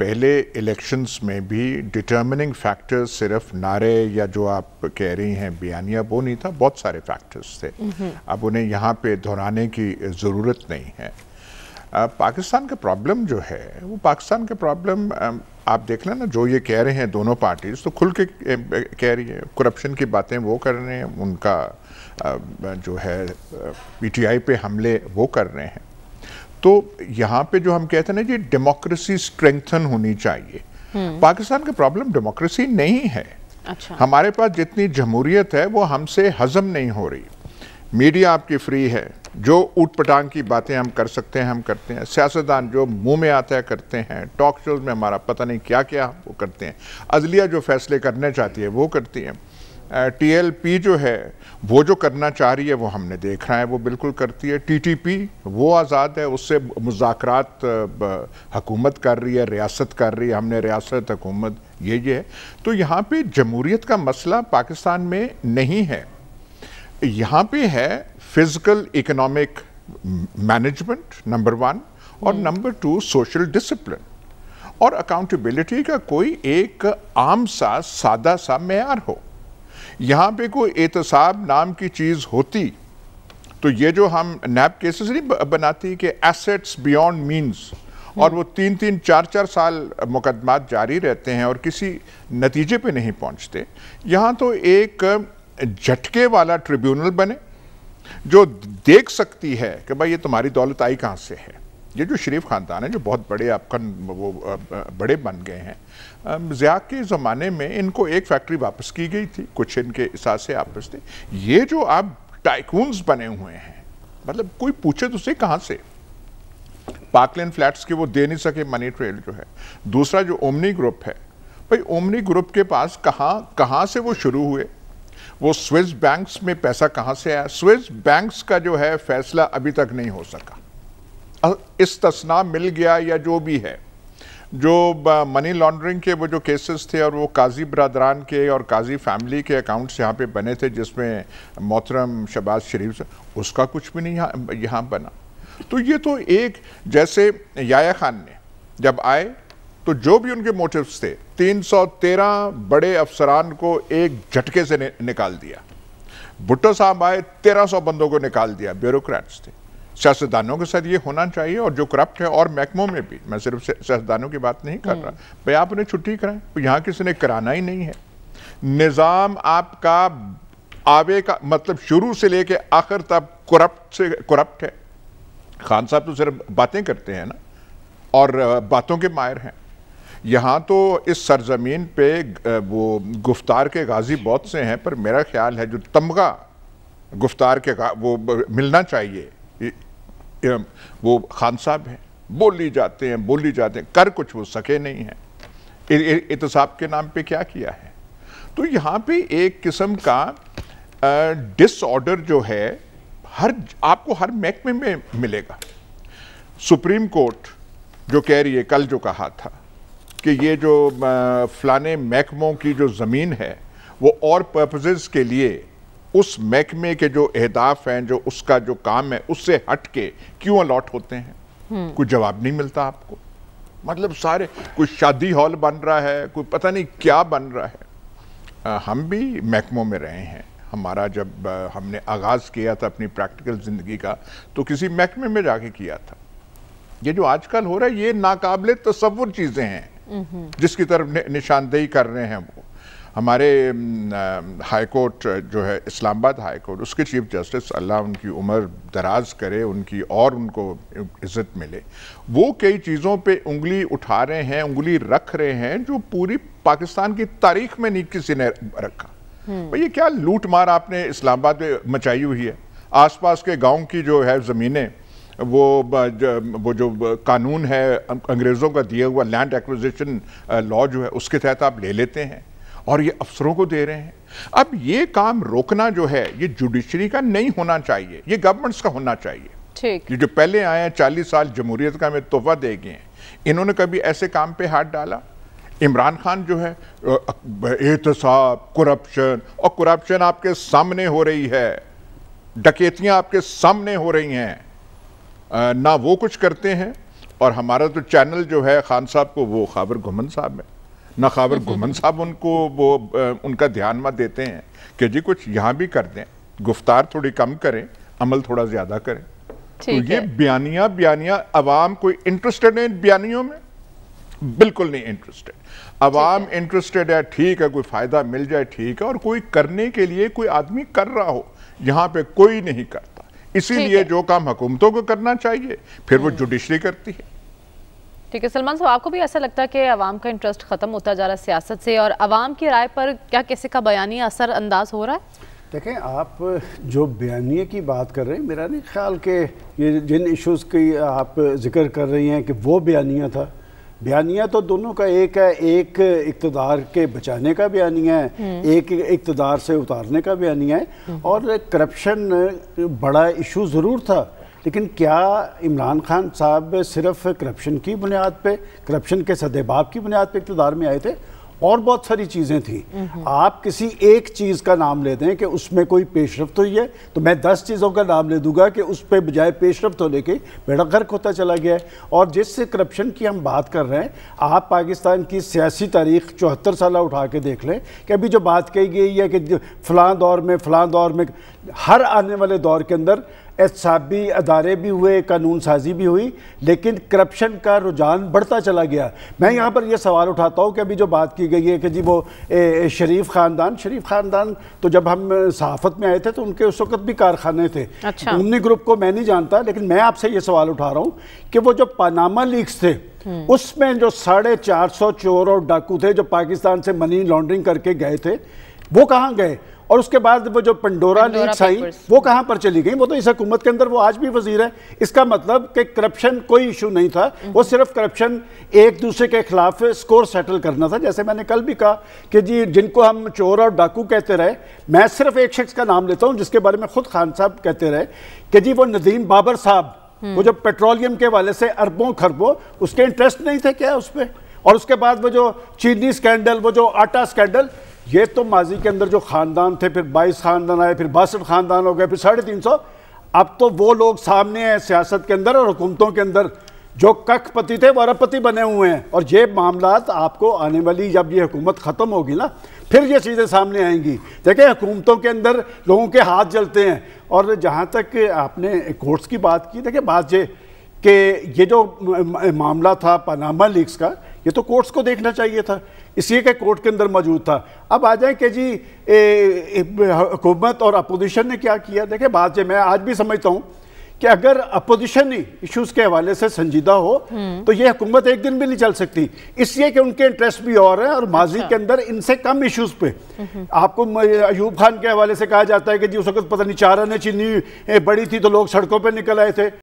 पहले इलेक्शंस में भी डिटर्मिनिंग फैक्टर्स सिर्फ नारे या जो आप कह रही हैं बयानिया वो नहीं था बहुत सारे फैक्टर्स थे हम्म। अब उन्हें यहाँ पे दोहराने की ज़रूरत नहीं है आ, पाकिस्तान का प्रॉब्लम जो है वो पाकिस्तान का प्रॉब्लम आप देख लें ना जो ये कह रहे हैं दोनों पार्टीज तो खुल के कह रही है करप्शन की बातें वो कर रहे हैं उनका जो है पीटीआई पे हमले वो कर रहे हैं तो यहाँ पे जो हम कहते हैं ना जी डेमोक्रेसी स्ट्रेंथन होनी चाहिए हम्म। पाकिस्तान का प्रॉब्लम डेमोक्रेसी नहीं है अच्छा। हमारे पास जितनी जमहूरियत है वो हमसे हजम नहीं हो रही मीडिया आपकी फ्री है जो ऊट पटांग की बातें हम कर सकते हैं हम करते हैं सियासतदान जो मुंह में आता है करते हैं टॉक शोज में हमारा पता नहीं क्या क्या वो करते हैं अदलिया जो फैसले करने चाहती है वो करती है टीएलपी जो है वो जो करना चाह रही है वो हमने देख रहा है वो बिल्कुल करती है टीटीपी वो आज़ाद है उससे मुजाकरात हकूमत कर रही है रियासत कर रही है हमने रियासत हकूमत ये ये है तो यहाँ पे जमहूरीत का मसला पाकिस्तान में नहीं है यहाँ पे है physical economic management number one और हम्म। नंबर टू सोशल डिसप्लिन और अकाउंटेबिलिटी का कोई एक आम सा सादा सा मैार हो यहाँ पे कोई एहतसाब नाम की चीज़ होती तो ये जो हम नैप केसेस नहीं बनाती कि एसेट्स बियॉन्ड मींस और वो तीन तीन चार चार साल मुकदमात जारी रहते हैं और किसी नतीजे पे नहीं पहुँचते यहाँ तो एक झटके वाला ट्रिब्यूनल बने जो देख सकती है कि भाई ये तुम्हारी दौलत आई कहाँ से है ये जो शरीफ ख़ानदान है जो बहुत बड़े आपका वो बड़े बन गए हैं ज़िया के ज़माने में इनको एक फैक्ट्री वापस की गई थी कुछ इनके सासे आपस थे ये जो आप टाइकून्स बने हुए हैं मतलब कोई पूछे तो उसे कहाँ से पाकलैंड फ्लैट्स के वो दे नहीं सके मनी ट्रेल जो है दूसरा जो ओमनी ग्रुप है भाई ओमनी ग्रुप के पास कहाँ कहाँ से वो शुरू हुए वो स्विस बैंक्स में पैसा कहाँ से आया स्विस बैंक्स का जो है फैसला अभी तक नहीं हो सका इसतना मिल गया या जो भी है जो मनी लॉन्ड्रिंग के वो जो केसेस थे और वो काजी बरदरान के और काजी फैमिली के अकाउंट्स यहाँ पे बने थे जिसमें मोहतरम शबाज शरीफ उसका कुछ भी नहीं यहाँ बना तो ये तो एक जैसे याया खान ने जब आए तो जो भी उनके मोटिव्स थे 313 बड़े अफसरान को एक झटके से निकाल दिया भुट्टो साहब आए 1300 बंदों को निकाल दिया ब्यूरोक्रेट्स थे सियासतदानों के साथ ये होना चाहिए और जो करप्ट है और महकमों में भी मैं सिर्फ सियासतदानों की बात नहीं कर रहा हम्म। भाई आप उन्हें छुट्टी कराएं यहाँ किसी ने कराना ही नहीं है निज़ाम आपका आवे का मतलब शुरू से लेके आखिर तक करप्ट से करप्ट है खान साहब तो सिर्फ बातें करते हैं ना और बातों के मायर हैं यहाँ तो इस सरजमीन पे वो गुफ्तार के गाजी बहुत से हैं पर मेरा ख्याल है जो तमगा गुफ्तार के वो मिलना चाहिए के वो खान साहब हैं बोली जाते हैं बोली जाते हैं कर कुछ वो सके नहीं हैं इतसाब के नाम पे क्या किया है तो यहाँ पे एक किस्म का डिसऑर्डर जो है हर आपको हर महकमे में मिलेगा सुप्रीम कोर्ट जो कह रही है कल जो कहा था कि ये जो फलाने महकमों की जो ज़मीन है वो और पर्पजेज़ के लिए उस महकमे के जो अहदाफ हैं जो उसका जो काम है उससे हट के क्यों अलॉट होते हैं हम्म। कोई जवाब नहीं मिलता आपको मतलब सारे कोई शादी हॉल बन रहा है कोई पता नहीं क्या बन रहा है आ, हम भी महकमों में रहे हैं हमारा जब आ, हमने आगाज़ किया था अपनी प्रैक्टिकल ज़िंदगी का तो किसी महकमे में जाके किया था ये जो आजकल हो रहा है ये नाकाबले तस्वुर चीज़ें हैं हम्म। जिसकी तरफ निशानदेही कर रहे हैं वो हमारे हाई कोर्ट जो है इस्लामाबाद हाई कोर्ट उसके चीफ जस्टिस अल्लाह उनकी उम्र दराज करे उनकी और उनको इज़्ज़त मिले वो कई चीज़ों पे उंगली उठा रहे हैं उंगली रख रहे हैं जो पूरी पाकिस्तान की तारीख में नहीं किसी ने रखा हम्म। भैया क्या लूट मार आपने इस्लामाबाद में मचाई हुई है आसपास के गांव की जो है ज़मीनें वो जो, वो जो कानून है अंग्रेज़ों का दिया हुआ लैंड एक्विजिशन लॉ जो है उसके तहत आप ले लेते हैं और ये अफसरों को दे रहे हैं अब ये काम रोकना जो है ये जुडिशरी का नहीं होना चाहिए ये गवर्नमेंट्स का होना चाहिए ठीक ये जो पहले आए हैं चालीस साल जमहूरियत का हमें तोहफा दे गए इन्होंने कभी ऐसे काम पर हाथ डाला इमरान खान जो है एहतसाब करप्शन और करप्शन आपके सामने हो रही है डकैतियाँ आपके सामने हो रही हैं ना वो कुछ करते हैं और हमारा तो चैनल जो है खान साहब को वो खाबर घुमन साहब में खाबर घुमन साहब उनको वो उनका ध्यान मत देते हैं कि जी कुछ यहाँ भी कर दें गुफ्तार थोड़ी कम करें अमल थोड़ा ज़्यादा करें तो ये बयानिया बयानिया आवाम कोई इंटरेस्टेड है इन बयानियों में बिल्कुल नहीं इंटरेस्टेड अवाम इंटरेस्टेड है ठीक है कोई फ़ायदा मिल जाए ठीक है और कोई करने के लिए कोई आदमी कर रहा हो यहाँ पे कोई नहीं करता इसीलिए जो काम हुकूमतों को करना चाहिए फिर वो जुडिशरी हम्म। करती है ठीक है सलमान साहब आपको भी ऐसा लगता है कि आवाम का इंटरेस्ट ख़त्म होता जा रहा है सियासत से और आवाम की राय पर क्या किसी का बयानी असर अंदाज हो रहा है देखें आप जो बयानी की बात कर रहे हैं मेरा नहीं ख्याल कि ये जिन इश्यूज़ की आप जिक्र कर रही हैं कि वो बयानिया था बयानिया तो दोनों का एक है एक इकतदार के बचाने का बयानिया है हम्म। एक इकतदार से उतारने का बयानिया है हम्म। और करप्शन बड़ा इशू ज़रूर था लेकिन क्या इमरान खान साहब सिर्फ करप्शन की बुनियाद पर करप्शन के सदेबाप की बुनियाद पर इकतदार में आए थे और बहुत सारी चीज़ें थी आप किसी एक चीज़ का नाम ले दें कि उसमें कोई पेशरफ तो हुई है तो मैं दस चीज़ों का नाम ले दूंगा कि उस पर बजाय पेशरफ होने तो के बेड़ा गर्क होता चला गया है और जिस करप्शन की हम बात कर रहे हैं आप पाकिस्तान की सियासी तारीख चौहत्तर साल उठा के देख लें कि अभी जो बात कही गई है कि फलां दौर में फलां दौर में हर आने वाले दौर के अंदर एहतसाबी अदारे भी हुए कानून साजी भी हुई लेकिन करप्शन का रुझान बढ़ता चला गया मैं यहाँ पर यह सवाल उठाता हूँ कि अभी जो बात की गई है कि जी वो ए, शरीफ ख़ानदान शरीफ ख़ानदान तो जब हम सहाफ़त में आए थे तो उनके उस वक्त भी कारखाने थे अच्छा। उमनी ग्रुप को मैं नहीं जानता लेकिन मैं आपसे ये सवाल उठा रहा हूँ कि वो जो पानामा लीक्स थे हम्म। उसमें जो साढ़े चार सौ चोर और डाकू थे जो पाकिस्तान से मनी लॉन्ड्रिंग करके गए थे वो कहाँ गए और उसके बाद वो जो पंडोरा लीक्स आई वो कहाँ पर चली गई वो तो इस हुकूमत के अंदर वो आज भी वजीर है इसका मतलब कि करप्शन कोई इशू नहीं था वो सिर्फ करप्शन एक दूसरे के खिलाफ स्कोर सेटल करना था जैसे मैंने कल भी कहा कि जी जिनको हम चोर और डाकू कहते रहे मैं सिर्फ एक शख्स का नाम लेता हूँ जिसके बारे में खुद खान साहब कहते रहे कि जी वो नदीम बाबर साहब वो जो पेट्रोलियम के वाले से अरबों खरबों उसके इंटरेस्ट नहीं थे क्या उस पर और उसके बाद वो जो चीनी स्कैंडल वो जो आटा स्कैंडल ये तो माजी के अंदर जो खानदान थे फिर बाईस खानदान आए फिर बासठ खानदान हो गए फिर साढ़े तीन सौ अब तो वो लोग सामने हैं सियासत के अंदर और हुकूमतों के अंदर जो कखपति थे वो अरबपति बने हुए हैं और ये मामला आपको आने वाली जब ये हुकूमत ख़त्म होगी ना फिर ये चीज़ें सामने आएंगी देखिए हुकूमतों के अंदर लोगों के हाथ जलते हैं और जहाँ तक आपने कोर्ट्स की बात की देखिए बात ये कि ये जो मामला था पनामा लीक्स का ये तो कोर्ट्स को देखना चाहिए था इसलिए कि कोर्ट के अंदर मौजूद था अब आ जाए कि जी हुकूमत और अपोजिशन ने क्या किया देखिए बात मैं आज भी समझता हूँ कि अगर अपोजिशन ही इशूज़ के हवाले से संजीदा हो हम्म। तो ये हुकूमत एक दिन भी नहीं चल सकती इसलिए कि उनके इंटरेस्ट भी और हैं और माजी अच्छा। के अंदर इनसे कम इशूज पे हम्म। आपको अयूब खान के हवाले से कहा जाता है कि जी उस वक्त पता नहीं चार ने चीनी बड़ी थी तो लोग सड़कों पर निकल आए थे